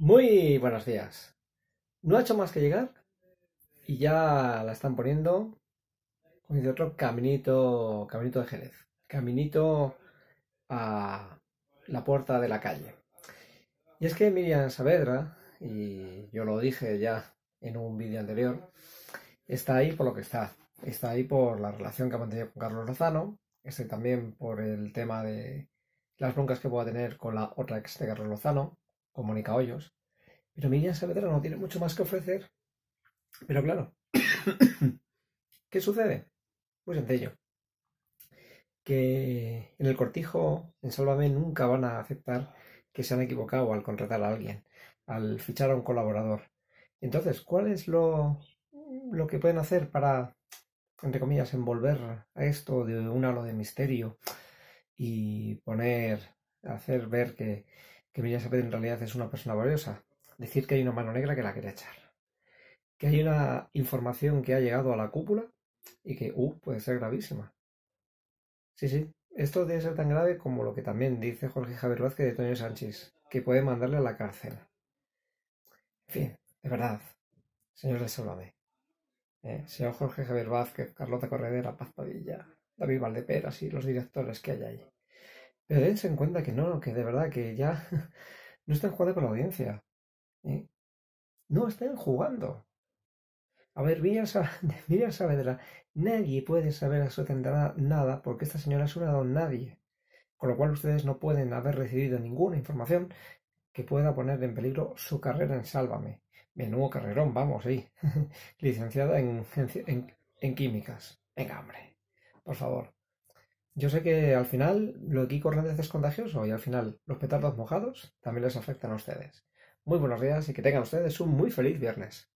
Muy buenos días. No ha hecho más que llegar y ya la están poniendo con el otro caminito, caminito de Jerez, caminito a la puerta de la calle. Y es que Miriam Saavedra, y yo lo dije ya en un vídeo anterior, está ahí por lo que está. Está ahí por la relación que ha mantenido con Carlos Lozano, está también por el tema de las broncas que pueda tener con la otra ex de Carlos Lozano, o Mónica Hoyos. Pero Miriam Saavedra no tiene mucho más que ofrecer. Pero claro, ¿qué sucede? pues sencillo. Que en el cortijo, en Sálvame, nunca van a aceptar que se han equivocado al contratar a alguien, al fichar a un colaborador. Entonces, ¿cuál es lo, lo que pueden hacer para, entre comillas, envolver a esto de un halo de misterio y poner, hacer ver que, que Milla Saavedra en realidad es una persona valiosa, decir que hay una mano negra que la quiere echar, que hay una información que ha llegado a la cúpula y que, uh, puede ser gravísima. Sí, sí, esto debe ser tan grave como lo que también dice Jorge Javier Vázquez de Toño Sánchez, que puede mandarle a la cárcel. En fin, de verdad, señor de a eh, señor Jorge Javier Vázquez, Carlota Corredera, Paz Padilla, David Valdeperas y los directores que hay ahí. Pero dense en cuenta que no, que de verdad que ya no están jugando con la audiencia. ¿eh? No están jugando. A ver, mira Miriam Saavedra, nadie puede saber absolutamente nada porque esta señora es una don nadie. Con lo cual ustedes no pueden haber recibido ninguna información que pueda poner en peligro su carrera en Sálvame. Menudo carrerón, vamos, sí. Licenciada en, en, en químicas. Venga, hombre. Por favor. Yo sé que al final lo que Kiko es contagioso y al final los petardos mojados también les afectan a ustedes. Muy buenos días y que tengan ustedes un muy feliz viernes.